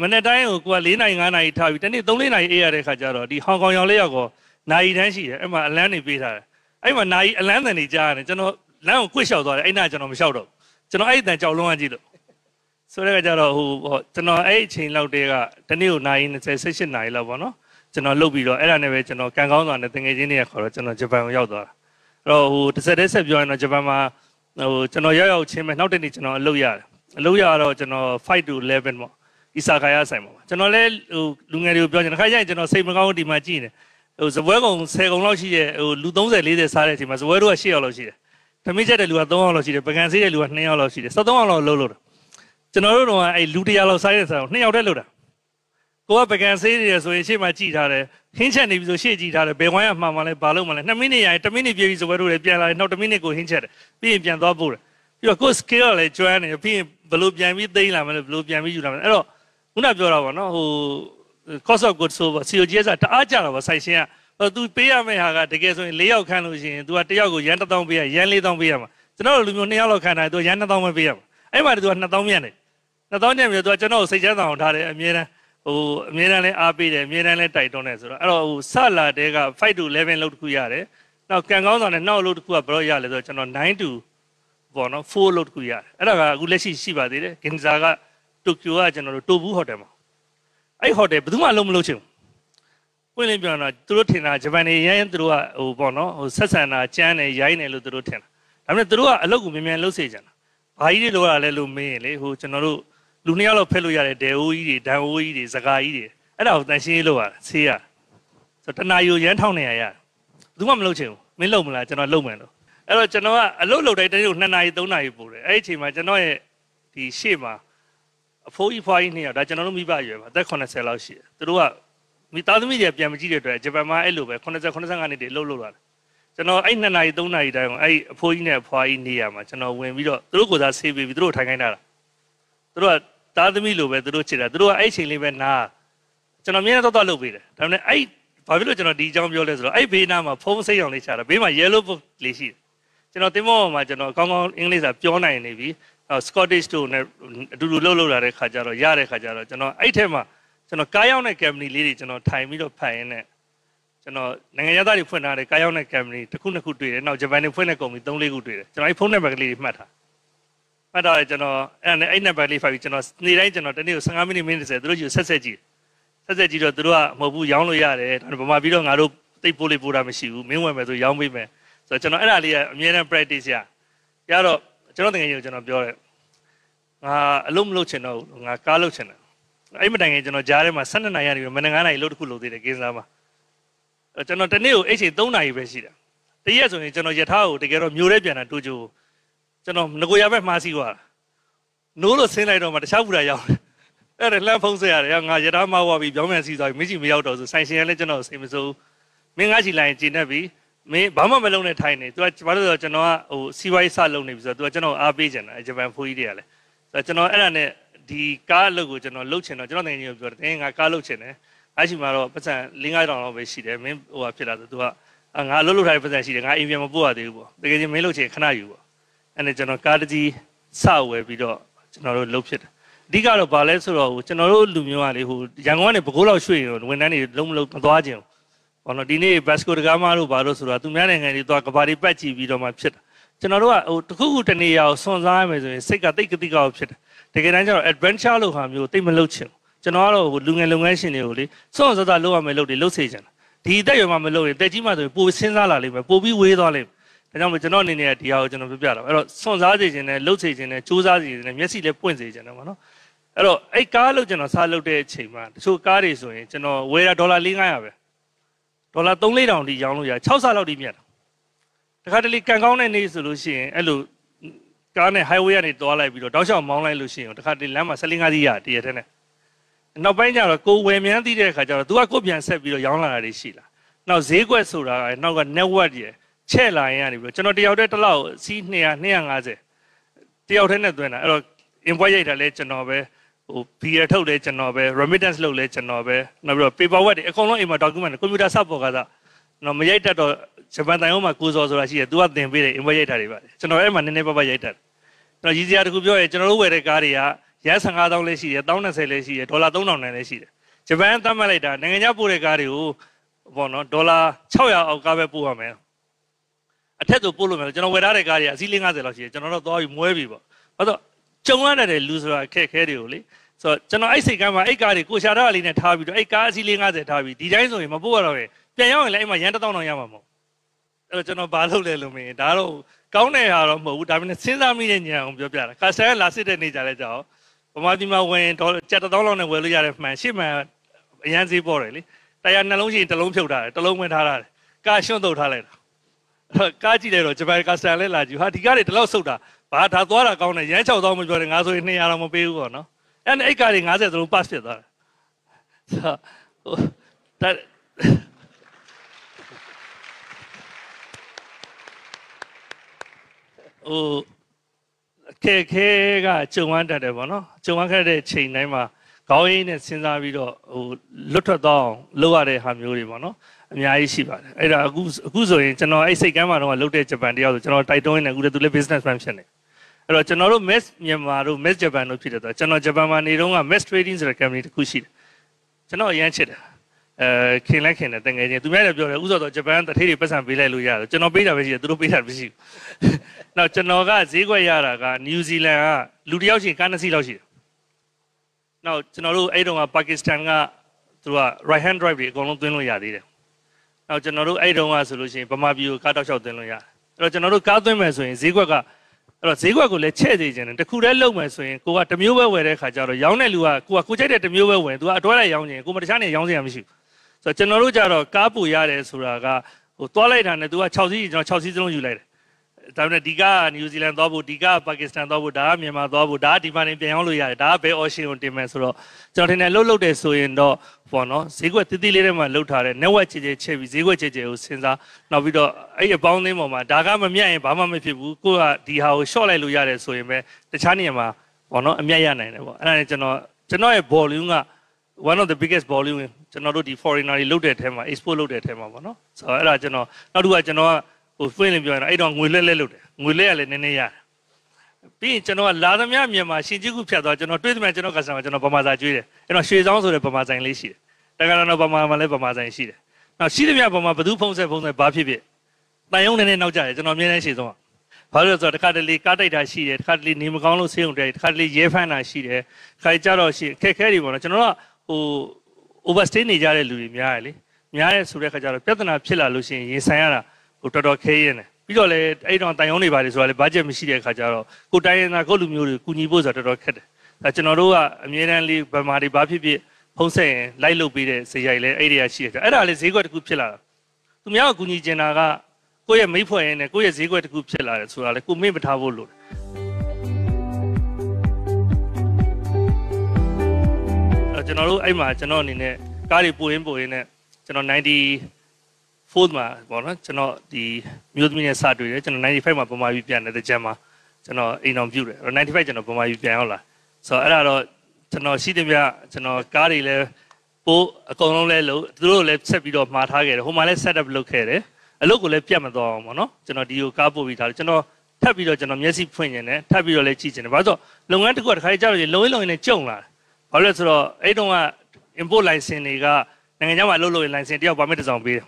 မနေ့တိုင်းကိုက၄နိုင်၅နိုင်ထားပြီးတနေ့၃၄နိုင်အေးရတဲ့ခါကျတော့ဒီဟောင်ကောင်ရောက်လဲရောက်ကောနိုင်တန်းရှိတယ်အဲ့မှာအလန်းနေပေးထားတယ်အဲ့မှာနိုင်အလန်းတန်နေကြားရတယ်ကျွန်တော်လမ်းကိုကွစ်လျှောက်သွားတယ်အဲ့နာကျွန်တော်မလျှောက်တော့ကျွန်တော်အဲ့အတန်ကြောက်လုံးဝကြည့်လို့ဆိုတဲ့ခါကျတော့ဟိုကျွန်တော်အဲ့အချိန်လောက်တည်းကတနေ့ကိုနိုင်20 18နိုင်လောက်ပေါ့နော်ကျွန်တော်လှုပ်ပြီးတော့အဲ့ဒါနဲ့ပဲကျွန်တော်ကံကောင်းစွာနဲ့တငယ်ချင်းတွေကခေါ်တော့ကျွန်တော်ဂျပန်ကိုရောက်သွားတာအဲ့တော့ဟိုတစ်ဆက်တည်းဆက်ပြောရင်တော့ဂျပန်မှာဟိုကျွန်တော်ရောက်ရောက်ချင်းပဲနောက်တနေ့ကျွန်တော်အလုပ်ရတယ်အလုပ်ရတော့ကျွန်တော်5 to 11ပေါ့အီစာကာယာဆိုင်မှာကျွန်တော်လည်းဟိုလူငယ်တွေကိုပြောချင်တယ်ခါကျရင်ကျွန်တော်စိတ်မကောင်းဒီမှာကြည့်နေဟိုဇပွဲကုံ10ကုံလောက်ရှိရဲ့ဟိုလူ30 40စားတဲ့အချိန်မှာဇပွဲတို့က8ယောက်လောက်ရှိတယ်။သမီးချက်တဲ့လူက3ယောက်လောက်ရှိတယ်။ပကံဆေးတဲ့လူက2ယောက်လောက်ရှိတယ်။73ယောက်လောက်လှုပ်လို့တာ။ကျွန်တော်တို့တော့အဲလူ100လောက်စားတဲ့စားကို2ယောက်တည်းလှုပ်တာကိုကပကံဆေးနေရဆိုရင်ရှေ့မှာကြည်ထားတယ်ဟင်းချက်နေပြီဆိုရှေ့ကြည်ထားတယ်ဘယ်ဝိုင်းကမှန်မှန်လဲဘာလို့မှလဲ2မိနစ်ရရင်1မိနစ်ပြေပြီဆိုပဲတို့လည်းပြန်လာတယ်နောက်1မိနစ်ကိုဟင်းချက်တယ်ပြီးရင်ပြန်သွားပို့တယ်ပြီးတော့ကို skill ကလည်းကျွမ်းနေပြီးရင်ဘလို့ပြန်ပြီးသိမ့်လာမလဲဘလို့ပြန်ပြီးယူလာမလဲအဲ့တော့ခုနပြောတာပေါ့နော်ဟို cost of goods ဆို COGS ကတအားကြတာပေါ့ဆိုင်ရှင်ကသူပေးရမယ့်ဟာကတကယ်ဆိုရင်၄ယောက်ခန့်လို့ရှိရင် तू ကတယောက်ကိုရန်1000ပေးရရန်4000ပေးရမှာကျွန်တော်တို့လူမျိုး2ယောက်လောက်ခန့်တာ तू ရန်2000ပဲပေးရမှာအဲ့မှာ तू က2000ပြန်တယ်2000ပြန်ပြီးတော့ तू ကျွန်တော်ကိုစိတ်ချမ်းသာအောင်ထားတယ်အမြဲတမ်းဟိုအမြဲတမ်းလဲအားပေးတယ်အမြဲတမ်းလဲတိုက်တွန်းတယ်ဆိုတော့အဲ့တော့ဟိုဆလာတဲက5 to 11လောက်တစ်ခုရတယ်နောက်ကန်ကောင်းဆောင်နဲ့နောက်လောက်တစ်ခုကဘယ်တော့ရလဲဆိုတော့ကျွန်တော်9 to ပေါ့နော်4လောက်တစ်ခုရတယ်အဲ့ဒါကအခုလက်ရှိရှိပါသေးတယ်ဂင်ဇာကတိုကျိုကကျွန်တော်တို့တိုဘူးဟိုတယ်မှာအဲ့ဟိုတယ်ဘယ်သူမှလုံးမလုပ်ချင်ဘူးပွင့်လင်းပြောတော့သူတို့ထင်တာဂျပန်နေရရင်သူတို့ကဟိုပေါ့နော်ဟိုဆက်ဆံတာကြမ်းတယ်ရိုင်းတယ်လို့သူတို့ထင်တာဒါပေမဲ့သူတို့ကအလုပ်ကိုမြန်မြန်လုပ်စေချင်တာဘာကြီးတွေလိုရလဲလို့မင်းရင်လေဟိုကျွန်တော်တို့လူနှစ်ယောက်လောက်ဖက်လို့ရတယ်ဒဲအိုးကြီးတွေဒန်အိုးကြီးတွေစကားကြီးတွေအဲ့ဒါကိုတန်ရှင်းရေးလုပ်ရဆေးရဆိုတော့တနာယူရမ်းထောင်းနေရရဘူးမှမလုပ်ချင်ဘူးမင်းလုပ်မလားကျွန်တော်လုပ်မယ်လို့အဲ့တော့ကျွန်တော်ကအလုပ်လုပ်တိုင်းတနေ့ကို2နာရီ3နာရီပို့တယ်အဲ့ဒီအချိန်မှာကျွန်တော်ရဲ့ဒီရှေ့မှာအဖိုးကြီးဖွားကြီးနှစ်ယောက်ဒါကျွန်တော်တို့မိဘရွယ်ပါအသက်80လောက်ရှိတယ်သူတို့ကမိသားစုမိတွေပြန်မကြည့်တဲ့အတွက်ဂျပန်မှာအဲ့လိုပဲ80 85နှစ်တွေလှုပ်လှုပ်လာတယ်ကျွန်တော်အဲ့2နာရီ3နာရီတိုင်းအဲ့အဖိုးကြီးနဲ့ဖွားကြီးနေရမှာကျွန်တော်ဝင်ပြီးတော့သူတို့ကိုစားဆေးပေးပြီးသူတို့ထိုင်ခိုင်းတာသူတို့ကသားသမီးလိုပဲသူတို့ချစ်တာသူတို့ကအဲ့ချိန်လေးပဲနားကျွန်တော်မြင်တော့တော့လုပ်ပေးတယ်ဒါပေမဲ့အဲ့ဘာဖြစ်လို့ကျွန်တော်ဒီအကြောင်းပြောလဲဆိုတော့အဲ့ဘေးနားမှာဖုံးစိတ်အောင်လေးချတာဘေးမှာ yellow book လေးရှိတယ်ကျွန်တော်တင်မောမှာကျွန်တော်အကောင်းကောင်းအင်္ဂလိပ်စာပြောနိုင်နေပြီ Scottish တို့နဲ့အတူတူလှုပ်လှုပ်လာတဲ့ခါကျတော့ရတဲ့ခါကျတော့ကျွန်တော်အဲ့ထဲမှာကျွန်တော်ကားရောက်တဲ့ company လေးတွေကျွန်တော်ထိုင်ပြီးတော့ဖန်ရင်းနဲ့ကျွန်တော်နိုင်ငံသားတွေဖွင့်ထားတဲ့ကားရောက်တဲ့ company တစ်ခုနှစ်ခုတွေ့တယ်နောက်ဂျပန်တွေဖွင့်တဲ့ company ၃-၄ခုတွေ့တယ်ကျွန်တော်အဲ့ဖုန်းနံပါတ်ကလေးတွေမှတ်ထားမှတ်တော့ကျွန်တော်အဲ့နဲ့အဲ့နံပါတ်လေးဖတ်ပြီးကျွန်တော်နေ့တိုင်းကျွန်တော်တနေ့ကို15မိနစ်မိနစ်30သူတို့ယူဆက်ဆက်ကြည့်ဆက်ဆက်ကြည့်တော့သူတို့ကမဟုတ်ဘူးရောင်းလို့ရတယ်ဒါပေမဲ့ဗမာပြည်တော့ငါတို့တိတ်ပိုးလေးပိုးတာမရှိဘူးမင်းဝယ်မယ်ဆိုရောင်းပေးမယ်ဆိုတော့ကျွန်တော်အဲ့ဒါလေးကအမြဲတမ်း practice ရရတော့ကျွန်တော်တကယ်ကြီးကိုကျွန်တော်ပြောတယ်ငါအလုပ်မလုပ်ချင်တော့ဘူးငါကားလုပ်ချင်တယ်အဲ့မတိုင်ခင်ကျွန်တော်ကြားထဲမှာ12နိုင်ရနေပြီမနေ့9နိုင်လို့တခုလုပ်သေးတယ်ကင်းစားမှာကျွန်တော်တနေ့ကိုအိတ်ချိန်3နိုင်ပဲရှိတာတရက်ဆိုရင်ကျွန်တော်ယထာကိုတကယ်တော့မျိုးရဲပြန်တာတူချိုးကျွန်တော်ငကိုရဘက်မှားစီသွားတာနိုးလို့ဆင်းလိုက်တော့မှတခြားဘူးတာရောက်တယ်အဲ့ဒါလှမ်းဖုံးဆက်ရတယ်ငါရထားမှားသွားပြီပြောင်းပြန်စီသွားပြီမင်းကြီးမရောက်တော့ဆိုဆိုင်ရှင်ကလည်းကျွန်တော်စိတ်မစိုးမင်းငါချီလိုက်ကျင်းနေပြီမင်းဘာမှမလုပ်နဲ့ထိုင်နေ။ तू ကဘာလို့လဲဆိုတော့ကျွန်တော်ကဟိုစီးပွားရေးစလုပ်နေပြီဆိုတော့ तू ကကျွန်တော်အားပေးချင်တာဂျပန်ဖိုးကြီးတွေကလည်းဆိုတော့ကျွန်တော်အဲ့ဒါနဲ့ဒီကားအလုပ်ကိုကျွန်တော်လုပ်ချင်တော့ကျွန်တော်တကယ်ကြီးပြောတယ်။အင်းငါကားလုပ်ချင်တယ်။အဲ့ရှိမှာတော့ပတ်စံ5-5000လောက်ပဲရှိတယ်။မင်းဟိုဟာဖြစ်လာဆို तू ကငါအလုပ်လုပ်ထားတဲ့ပတ်စံရှိတယ်။ငါအိမ်ပြန်မပို့ရသေးဘူးပေါ့။တကယ်ကြီးမင်းလုပ်ချင်ခဏယူပေါ့အဲ့ဒါကျွန်တော် ကားတကြီးစဝယ်ပြီးတော့ကျွန်တော်တို့လှုပ်ဖြစ်တယ်အဓိကတော့ဗာလဲဆိုတော့ဟိုကျွန်တော်တို့လူမျိုးကလေဟိုရန်ကုန်ကနေပဲခူးလောက်ရွှေ့ရောဝန်ထမ်းတွေလုံးမလုံးမသွားကြဘူးဘာလို့ဒီနေ့ဘတ်စကိုတကားမလို့ဘာလို့ဆိုတော့သူများနိုင်ငံတွေသွားကဘာတွေပတ်ကြည့်ပြီးတော့မှဖြစ်တာကျွန်တော်တို့ကဟိုတစ်ခုခုတနေရာကိုစွန့်စားရမယ်ဆိုရင်စိတ်ကတိတ်ကတိကောက်ဖြစ်တယ်တကယ်တမ်းကျတော့ adventure လို့ဟာမျိုးတိတ်မလုပ်ချင်ဘူးကျွန်တော်ကတော့ဟိုလူငယ်လုပ်ငန်းရှင်တွေကိုလေစွန့်စားစားလုပ်ရမယ်လို့တွေလုပ်စေချင်တာဒီအသက်အရွယ်မှာမလုပ်ရင်တက်ကြီးမှဆိုရင်ပိုစဉ်းစားလာလိမ့်မယ်ပိုပြီးဝေးသွားလိမ့်မယ်ဒါကြောင့်မို့ကျွန်တော်အနေနဲ့ဒီဟာကိုကျွန်တော်ပြပြတာအဲ့တော့စွန့်စားစေခြင်းနဲ့လှုပ်စေခြင်းနဲ့စူးစားစေခြင်းနဲ့မျက်စိလည်းပွင့်စေခြင်းတော့ဗောနော်အဲ့တော့အဲ့ကားလို့ကျွန်တော်စားလုပ်တဲ့အချိန်မှာတချို့ကားတွေဆိုရင်ကျွန်တော်ဝယ်တာဒေါ်လာ400ပဲဒေါ်လာ3-4တောင်ထိရောင်းလို့ရ6ဆလောက်ထိမြတ်တာတခါတလေကန်ကောင်းတဲ့နေ့ဆိုလို့ရှိရင်အဲ့လိုကားနဲ့ highway ကနေသွားလိုက်ပြီးတော့တောက်လျှောက်မောင်းလိုက်လို့ရှိရင်တခါတလေလမ်းမှာ15-5စီးရတရထဲနဲ့နောက်ပိုင်းကျတော့ကိုဝယ်မြန်းသိတဲ့အခါကျတော့ तू ကကိုပြန်ဆက်ပြီးတော့ရောင်းလာတာတွေရှိလာနောက်ဈေးကွက်ဆိုတာကနောက်က network ရယ်ချဲ့လာရင်ကနေပြီးတော့ကျွန်တော်တယောက်တည်းတစ်လောက်စီး200 250တယောက်တည်းနဲ့သွင်းတာအဲ့တော့ invoice ရိုက်တာလဲကျွန်တော်ပဲဟို beer ထုတ်လဲကျွန်တော်ပဲ remittance လုပ်လဲကျွန်တော်ပဲနောက်ပြီးတော့ paperwork တွေအကုန်လုံးအိမ်မှာ document တွေ computer support ကစားနော်မရိုက်တတ်တော့ဂျပန်တိုင်အောင်မှာကိုစောဆိုတာရှိတယ်။ तू ကသင်ပေးတယ် invoice ရိုက်တာတွေပါ။ကျွန်တော်အဲ့မှာနည်းနည်းပါးပါးရိုက်တတ်တယ်။ကျွန်တော်ရည်စရာတခုပြောရဲကျွန်တော်တို့ဝယ်တဲ့ကားတွေကရန်15000လဲရှိတယ်1020လဲရှိတယ်ဒေါ်လာ3000နဲ့လဲရှိတယ်။ဂျပန်သတ်မှတ်လိုက်တာနိုင်ငံခြားပို့တဲ့ကားတွေကိုပေါ့နော်ဒေါ်လာ600အောက်ကပဲပို့ရမယ်အထက်သို့ပို့လို့မရဘူးကျွန်တော်ဝယ်ထားတဲ့ကားတွေကအစီး50လောက်ရှိတယ်ကျွန်တော်တော့သွားပြီးမွဲပြီးပေါ့ဘာလို့ကြုံရတဲ့လူဆိုတာအခက်အခဲတွေကိုလေဆိုတော့ကျွန်တော်အဲ့စိတ်ကမ်းမှာအဲ့ကားတွေကိုရှာထားတာလေးနဲ့ထားပြီးတော့အဲ့ကားအစီး50ထားပြီးဒီတိုင်းဆိုရင်မပို့ရတော့ပဲပြန်ရောက်ရင်လည်းအဲ့မှာရန်တစ်တောင်းတော့ရမှာမဟုတ်အဲ့တော့ကျွန်တော်ဘာလုပ်လဲလို့မင်းဒါတော့ကောင်းတဲ့ဟာတော့မဟုတ်ဘူးဒါပေမဲ့စဉ်းစားမိတဲ့ညံအောင်ပြောပြတာကာဆန်လာစစ်တဲ့နေကြလဲကြောက်ဗမာပြည်မှာဝင်ဒေါ်လာကြက်တစ်တောင်းလောက်နဲ့ဝယ်လို့ရတဲ့မှန်ရှေ့မှန်အရန်ဈေးပေါ်တယ်လေတရားနှလုံးရှိရင်တစ်လုံးဖြုတ်ထားတယ်တစ်လုံးဝင်ထားတာကာရှွန့်တုတ်ထားလိုက်တာကားကြည့်လိုက်တော့ဂျပန်ကစတန်လဲလာကြည့်ဟာဒီကားတွေဒီလောက်ဆုတ်တာဘာဒါသွားတာကောင်းတယ်ရမ်း6000မပြောနဲ့ငါဆိုရင်200တော့မပေးဘူးပေါ့နော်အဲ့နဲ့အဲ့ကားတွေ90သလို pass ဖြစ်သွားတယ်ဟိုဒါဟိုခဲခဲကဂျုံဝမ်းတက်တယ်ပေါ့နော်ဂျုံဝမ်းခက်တဲ့ချိန်တိုင်းမှာခေါင်းရင်းနဲ့စဉ်းစားပြီးတော့ဟိုလွတ်ထွက်သွားအောင်လုပ်ရတဲ့ဟာမျိုးတွေပေါ့နော်အများကြီးရှိပါတယ်အဲ့ဒါအခုအခုဆိုရင်ကျွန်တော်အဲ့စိတ်ကမ်းမှာတော့လုပ်တဲ့ဂျပန်တယောက်ဆိုကျွန်တော်တိုက်တွန်းနေတယ်အခုလည်းသူလည်း businessman ဖြစ်နေအဲ့တော့ကျွန်တော်တို့ Mess မြန်မာတို့ Mess Japan တို့ဖြစ်တဲ့ဆိုတော့ကျွန်တော်ဂျပန်မှာနေတော့က Mess Trading ဆိုတဲ့ company တစ်ခုရှိတယ်ကျွန်တော်အရန်ချစ်တယ်အဲခင်လက်ခင်တယ်တကယ်ချင်းသူများလည်းပြောတယ်ဥစ္စာတော့ဂျပန်တထေးတွေပတ်စံပေးလိုက်လို့ရတယ်ကျွန်တော်ပေးတာပဲရှိတယ်သူတို့ပေးတာပဲရှိဘူးနောက်ကျွန်တော်ကဈေးကွက်ရတာကနယူးဇီလန်ကလူတစ်ယောက်ချင်းကားနှစ်စီးလောက်ရှိတယ်နောက်ကျွန်တော်တို့အဲ့တုန်းကပါကစ္စတန်ကသူက right hand drive တွေအကုန်လုံးသွင်းလို့ရသေးတယ်။နောက်ကျွန်တော်တို့အဲ့တုန်းကဆိုလို့ရှိရင်ဗမာပြည်ကိုကားတောက်လျှောက်သွင်းလို့ရတယ်။အဲ့တော့ကျွန်တော်တို့ကားသွင်းမယ်ဆိုရင်ဈေးကွက်ကအဲ့တော့ဈေးကွက်ကိုလည်းချဲ့စေခြင်းနဲ့တခုတည်းလုပ်မယ်ဆိုရင်ကိုကတစ်မျိုးပဲဝယ်တဲ့ခါကျတော့ရောင်းတဲ့လူကကိုကကိုကြိုက်တဲ့တစ်မျိုးပဲဝယ်သူကအတွဲလိုက်ရောင်းခြင်းကိုမတခြားနေရောင်းစရာမရှိဘူး။ဆိုတော့ကျွန်တော်တို့ကြတော့ကားပူရတယ်ဆိုတာကဟိုသွားလိုက်တာနဲ့သူက6စီးကျွန်တော်6စီးစလုံးယူလိုက်တယ်ဒါပေမဲ့ဒီကနယူးဇီလန်သွားဖို့ဒီကပါကစ္စတန်သွားဖို့ဒါကမြန်မာသွားဖို့ဒါကဒီမှာနေပြန်ရောက်လို့ရတယ်ဒါကဘယ် option ကိုတင်မယ်ဆိုတော့ကျွန်တော်ထင်တယ်လှုပ်လှုပ်တယ်ဆိုရင်တော့ပေါ့နော်ဈေးကွက်တိတိလေးထဲမှာလှုပ်ထားတဲ့ network ချေချေချက်ပြီးဈေးကွက်ချေချေကိုစဉ်းစားနောက်ပြီးတော့အဲ့ဒီအပေါင်းအသင်းပေါ်မှာဒါကမမြတ်ရင်ဘာမှမဖြစ်ဘူးကိုကဒီဟာကို short လိုက်လို့ရတယ်ဆိုရင်ပဲတခြားနေရာမှာပေါ့နော်အမြတ်ရနိုင်တယ်ပေါ့အဲ့ဒါနဲ့ကျွန်တော်ကျွန်တော်ရဲ့ volume က one of the biggest volume ကျွန်တော်တို့ဒီ foreigner တွေလုတ်တဲ့အထဲမှာ export လုတ်တဲ့အထဲမှာပေါ့နော်ဆိုတော့အဲ့ဒါကျွန်တော်နောက်တစ်ခုကကျွန်တော်ကဟိုပြင်လင်းပြောရင်အဲ့တော့ငွေလက်လက်လုပ်တယ်ငွေလက်ကလည်းနည်းနည်းရတယ်ပြီးရင်ကျွန်တော်ကလာသမျှမြန်မာရှင်ကြီးခုဖြတ်သွားကျွန်တော်တွေးသမျှကျွန်တော်ကစားမှာကျွန်တော်ဗမာစာကျွေးတယ်အဲ့တော့ရွှေဆောင်ဆိုတဲ့ဗမာဆိုင်လေးရှိတယ်တက္ကရာတော်ဗမာမှာလည်းဗမာဆိုင်ရှိတယ်နောက်ရှိသမျှဗမာဘသူဖုံးဆက်ဖုံးဆက်ဘာဖြစ်ဖြစ်တန်ရုံနဲ့နောက်ကြတယ်ကျွန်တော်အမြဲတမ်းရှေ့ဆုံးကဘာလို့လဲဆိုတော့တခါတလေကားတိုက်တာရှိတယ်တခါတလေနေမကောင်းလို့ဆေးရုံတိုက်တခါတလေရဲဖမ်းတာရှိတယ်ခါကြတော့ရှိခက်ခဲတွေပေါ့နော်ကျွန်တော်ကဟို overstay နေကြတဲ့လူတွေများတယ်လေများရဲဆိုတဲ့ခါကျတော့ပြဿနာဖြစ်လာလို့ရှိရင်ရင်ဆိုင်ရတာဟိုတော်တော်ခဲရင်တယ်ပြီးတော့လည်းအဲ့တော့တန်ရုံးတွေပါတယ်ဆိုတာလည်း budget မရှိတဲ့အခါကျတော့ကိုတိုင်းရင်သာကိုလူမျိုးတွေကူညီဖို့ဆိုတာတော်တော်ခက်တယ်အဲကျွန်တော်တို့ကအမြဲတမ်းလေးဗမာတွေဘာဖြစ်ဖြစ်ဖုံးဆက်ရင်လိုက်လုပ်ပေးတဲ့ဈေးရိုက်လဲအဲ့ဒီရရှိတယ်အဲ့ဒါလည်းဈေးကွက်တစ်ခုဖြစ်လာတာသူများကကူညီကျင်တာကကိုယ့်ရဲ့မိဖွဲ့ရင်းနဲ့ကိုယ့်ရဲ့ဈေးကွက်တစ်ခုဖြစ်လာတယ်ဆိုတာလေကိုမေ့မထားဖို့လိုတယ်ကျွန်တော်တို့အဲ့မှာကျွန်တော်အနေနဲ့ကားတွေပို့ရင်းပို့ရင်းနဲ့ကျွန်တော်90 fold မှာပေါ့နော်ကျွန်တော်ဒီမြို့သမီးနဲ့စတွေ့တယ်ကျွန်တော်95မှာပမာပြီးပြန်တယ်တကြံမှာကျွန်တော်အိမ်အောင်ပြုတ်တယ်95ကျွန်တော်ပမာပြီးပြန်ရောက်လာဆိုတော့အဲ့ဒါတော့ကျွန်တော်ရှိတယ်ဗျကျွန်တော်ကားတွေလည်းပို့အကုန်လုံးလဲလို့သူတို့လည်းဆက်ပြီးတော့မှာထားခဲ့တယ်ဟိုမှာလည်း set up လုပ်ခဲ့တယ်အလုပ်ကိုလည်းပြတ်မသွားအောင်ပေါ့နော်ကျွန်တော်ဒီကိုကားပို့ပြီးထားတယ်ကျွန်တော်ထပ်ပြီးတော့ကျွန်တော်မျက်စိဖွင့်နေတယ်ထပ်ပြီးတော့လည်းကြည့်နေတယ်ဘာလို့ဆိုလုပ်ငန်းတစ်ခုကတစ်ခါကြာလို့လုံရင်းလုံရင်းနဲ့ကြုံလာတယ်ဘာလို့လဲဆိုတော့အဲ့တုန်းက import license တွေကနိုင်ငံခြားမှာလုပ်လို့ license တယောက် permit တစ်စောင်ပေးတယ်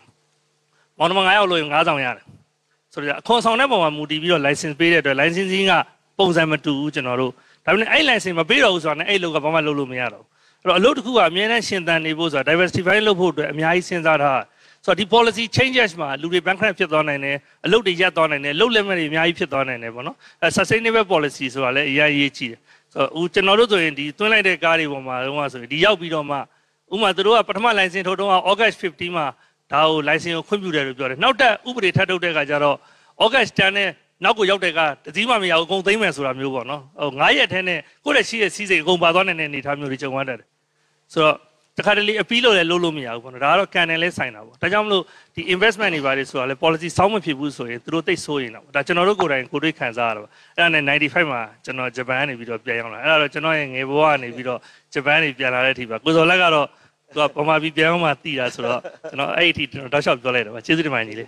မောင်နှမ9ယောက်လို့ရင်9ဆောင်ရတယ်ဆိုတော့အခွန်ဆောင်တဲ့ပုံမှာမူတည်ပြီးတော့ license ပေးတဲ့အတွက် licensing ကပုံစံမတူဘူးကျွန်တော်တို့ဒါပေမဲ့အဲ့ license မပေးတော့ဘူးဆိုတော့အဲ့လောက်ကဘာမှလုပ်လို့မရတော့ဘူးအဲ့တော့အလုပ်တစ်ခုကအများနဲ့ရှင်သန်နေဖို့ဆိုတာ diversify လုပ်ဖို့အတွက်အများကြီးစဉ်းစားထားဆိုတော့ဒီ policy changes မှာလူတွေ bankrupt ဖြစ်သွားနိုင်တယ်အလုပ်တွေရပ်သွားနိုင်တယ်လုပ်လက်မဲ့တွေအများကြီးဖြစ်သွားနိုင်တယ်ပေါ့နော်အဲ sustainable policy ဆိုတာလည်းအရင်ရေးကြည့်တယ်ဆိုတော့ကျွန်တော်တို့ဆိုရင်ဒီတွင်းလိုက်တဲ့ကားတွေပေါ်မှာတော့ဆိုရင်ဒီရောက်ပြီးတော့မှဥမာသူတို့ကပထမ license ထုတ်တော့ August 15မှာဒါကို license ကိုခွင့်ပြုတယ်လို့ပြောတယ်နောက်ထပ်ဥပဒေထပ်ထုတ်တဲ့ကကြတော့ August 10နဲ့နောက်ကိုရောက်တဲ့ကတစည်းမမရဘူးအကုန်သိမ်းမယ်ဆိုတာမျိုးပေါ့နော်ဟို9ရက်ထဲနဲ့ကိုယ့်ရဲ့ရှိတဲ့စီစဉ်အကုန်ပါသွားနေတဲ့အနေအထားမျိုးတွေကြုံရတတ်တယ်ဆိုတော့တခါတလေ appeal လို့လည်းလုပ်လို့မရဘူးပေါ့နော်ဒါကတော့ can နဲ့လဲဆိုင်တာပေါ့ဒါကြောင့်မလို့ဒီ investment တွေပါတယ်ဆိုတာလဲ policy စောင်းမဖြစ်ဘူးဆိုရင်သူတို့သိဆိုးရင်တော့ဒါကျွန်တော်တို့ကိုယ်တိုင်ကိုတွေ့ခံစားရတာပေါ့အဲ့ဒါနဲ့95မှာကျွန်တော်ဂျပန်ကနေပြီးတော့ပြန်ရောက်လာအဲ့ဒါတော့ကျွန်တော်ရဲ့ငယ်ဘဝကနေပြီးတော့ဂျပန်နေပြန်လာတဲ့အထိပါကိုစော်လက်ကတော့သူကပုံမှန်ပြီးပြန်အောင်မှတည်တာဆိုတော့ကျွန်တော်အဲ့ဒီအထိကျွန်တော်တောက်လျှောက်ပြောလိုက်တယ်ဗျကျေးဇူးတင်ပါတယ်ညီလေး